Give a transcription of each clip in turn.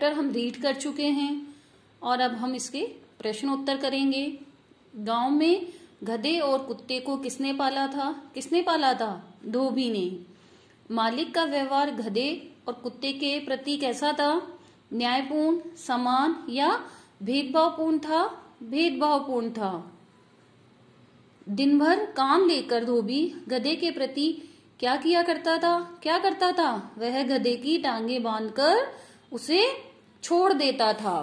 chapter हम read कर चुके हैं और अब हम इसके प्रश्न उत्तर करेंगे गांव में गधे और कुत्ते को किसने पाला था किसने पाला था धोबी ने मालिक का व्यवहार गधे और कुत्ते के प्रति कैसा था न्यायपूर्ण समान या भेदभावपूर्ण था भेदभावपूर्ण था दिन भर काम लेकर धोबी गधे के प्रति क्या किया करता था क्या करता था वह गधे की टांगे बांधकर उसे छोड़ देता था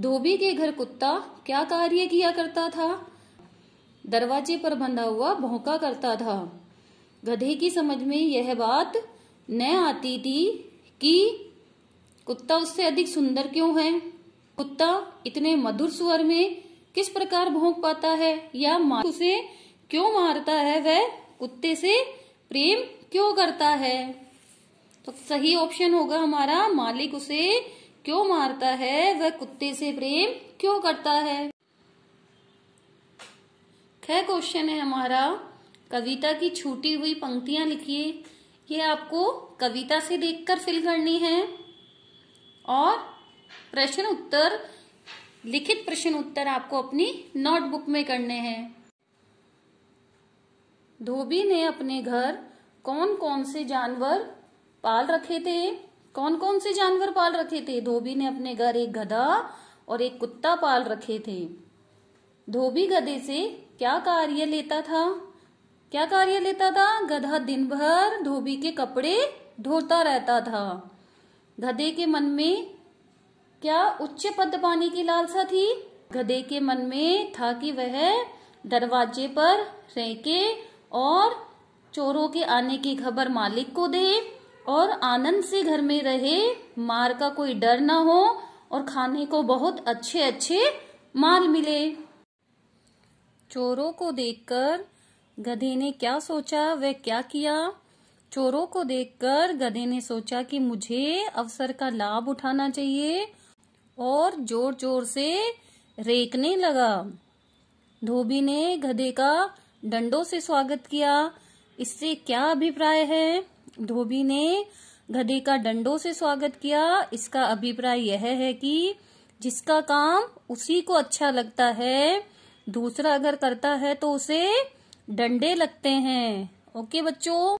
धोबी के घर कुत्ता क्या कार्य किया करता था दरवाजे पर बंधा हुआ भौंका करता था गधे की समझ में यह बात न आती थी कि कुत्ता उससे अधिक सुंदर क्यों है कुत्ता इतने मधुर स्वर में किस प्रकार भौंक पाता है या मार उसे क्यों मारता है वह कुत्ते से प्रेम क्यों करता है तो सही ऑप्शन होगा हमारा मालिक उसे क्यों मारता है वह कुत्ते से प्रेम क्यों करता है खै क्वेश्चन है हमारा कविता की छूटी हुई पंक्तियां लिखिए ये आपको कविता से देखकर फिल करनी है और प्रश्न उत्तर लिखित प्रश्न उत्तर आपको अपनी नोटबुक में करने हैं धोबी ने अपने घर कौन कौन से जानवर पाल रखे थे कौन कौन से जानवर पाल रखे थे धोबी ने अपने घर एक गधा और एक कुत्ता पाल रखे थे धोबी गधे से क्या कार्य लेता था क्या कार्य लेता था गधा दिन भर धोबी के कपड़े धोता रहता था गधे के मन में क्या उच्च पद पाने की लालसा थी गधे के मन में था कि वह दरवाजे पर रेके और चोरों के आने की खबर मालिक को दे और आनंद से घर में रहे मार का कोई डर ना हो और खाने को बहुत अच्छे अच्छे माल मिले चोरों को देखकर गधे ने क्या सोचा वह क्या किया चोरों को देखकर गधे ने सोचा कि मुझे अवसर का लाभ उठाना चाहिए और जोर जोर से रेकने लगा धोबी ने गधे का डंडों से स्वागत किया इससे क्या अभिप्राय है धोबी ने गधे का डंडों से स्वागत किया इसका अभिप्राय यह है कि जिसका काम उसी को अच्छा लगता है दूसरा अगर करता है तो उसे डंडे लगते हैं ओके बच्चों